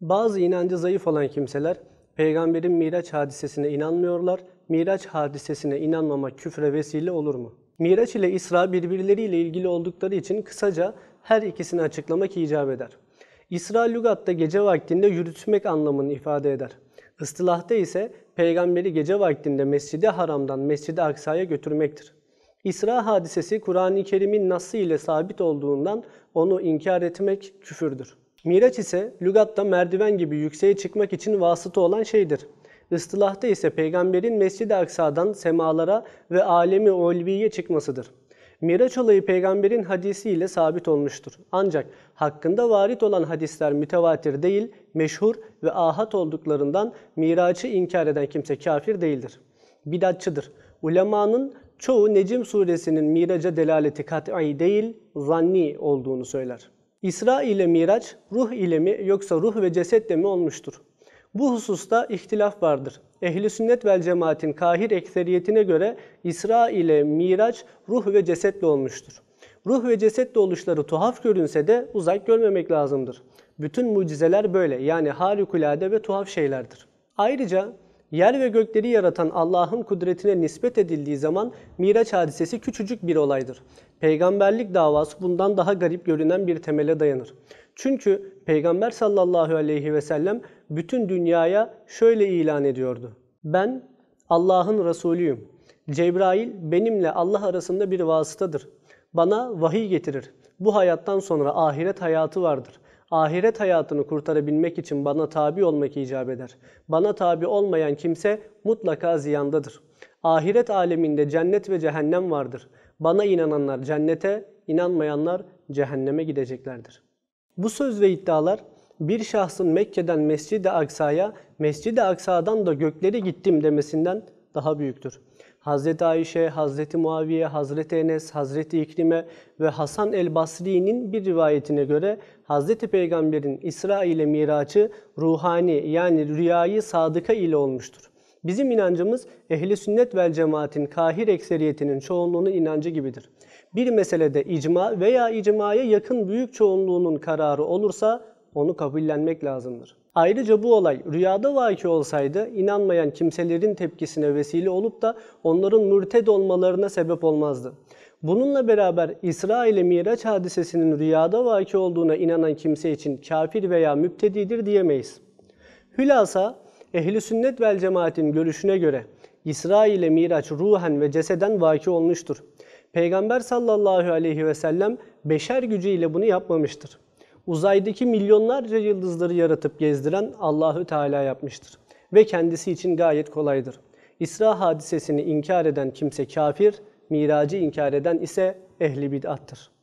Bazı inancı zayıf olan kimseler peygamberin Miraç hadisesine inanmıyorlar. Miraç hadisesine inanmamak küfre vesile olur mu? Miraç ile İsra birbirleriyle ilgili oldukları için kısaca her ikisini açıklamak icap eder. İsra lügatta gece vaktinde yürütmek anlamını ifade eder. Istılahta ise peygamberi gece vaktinde Mescid-i Haram'dan Mescid-i Aksa'ya götürmektir. İsra hadisesi Kur'an-ı Kerim'in nası ile sabit olduğundan onu inkar etmek küfürdür. Miraç ise lügatta merdiven gibi yükseğe çıkmak için vasıta olan şeydir. Istılahta ise peygamberin Mescid-i Aksa'dan semalara ve alemi olviye çıkmasıdır. Miraç olayı peygamberin hadisiyle sabit olmuştur. Ancak hakkında varit olan hadisler mütevatir değil, meşhur ve ahat olduklarından miraçı inkar eden kimse kafir değildir. Bidatçıdır. Ulemanın çoğu Necim suresinin miraca delaleti kat'i değil, zanni olduğunu söyler. İsra ile Miraç ruh ile mi yoksa ruh ve cesetle mi olmuştur? Bu hususta ihtilaf vardır. Ehli sünnet vel cemaatin kahir ekseriyetine göre İsra ile Miraç ruh ve cesetle olmuştur. Ruh ve cesetle oluşları tuhaf görünse de uzak görmemek lazımdır. Bütün mucizeler böyle yani harikulade ve tuhaf şeylerdir. Ayrıca Yer ve gökleri yaratan Allah'ın kudretine nispet edildiği zaman Miraç hadisesi küçücük bir olaydır. Peygamberlik davası bundan daha garip görünen bir temele dayanır. Çünkü Peygamber sallallahu aleyhi ve sellem bütün dünyaya şöyle ilan ediyordu. Ben Allah'ın Resulüyüm. Cebrail benimle Allah arasında bir vasıtadır. Bana vahiy getirir. Bu hayattan sonra ahiret hayatı vardır ahiret hayatını kurtarabilmek için bana tabi olmak icap eder. Bana tabi olmayan kimse mutlaka ziyandadır. Ahiret aleminde cennet ve cehennem vardır. Bana inananlar cennete, inanmayanlar cehenneme gideceklerdir. Bu söz ve iddialar bir şahsın Mekke'den Mescid-i Aksa'ya, Mescid-i Aksa'dan da gökleri gittim demesinden daha büyüktür. Hazreti Ayşe, Hazreti Muaviye, Hazreti Enes, Hazreti İkrime ve Hasan el Basri'nin bir rivayetine göre Hazreti Peygamber'in İsra ile miracı ruhani yani rüyayı sadıka ile olmuştur. Bizim inancımız ehli sünnet vel cemaatin kahir ekseriyetinin çoğunluğunun inancı gibidir. Bir meselede icma veya icmaya yakın büyük çoğunluğunun kararı olursa onu kabullenmek lazımdır. Ayrıca bu olay rüyada vaki olsaydı inanmayan kimselerin tepkisine vesile olup da onların mürted olmalarına sebep olmazdı. Bununla beraber İsra Miraç hadisesinin rüyada vaki olduğuna inanan kimse için kafir veya müptedidir diyemeyiz. Hülasa ehli sünnet vel cemaatin görüşüne göre İsra Miraç ruhen ve ceseden vaki olmuştur. Peygamber sallallahu aleyhi ve sellem beşer gücüyle bunu yapmamıştır uzaydaki milyonlarca yıldızları yaratıp gezdiren Allahü Teala yapmıştır ve kendisi için gayet kolaydır. İsra hadisesini inkar eden kimse kafir, miracı inkar eden ise ehli bid'attır.''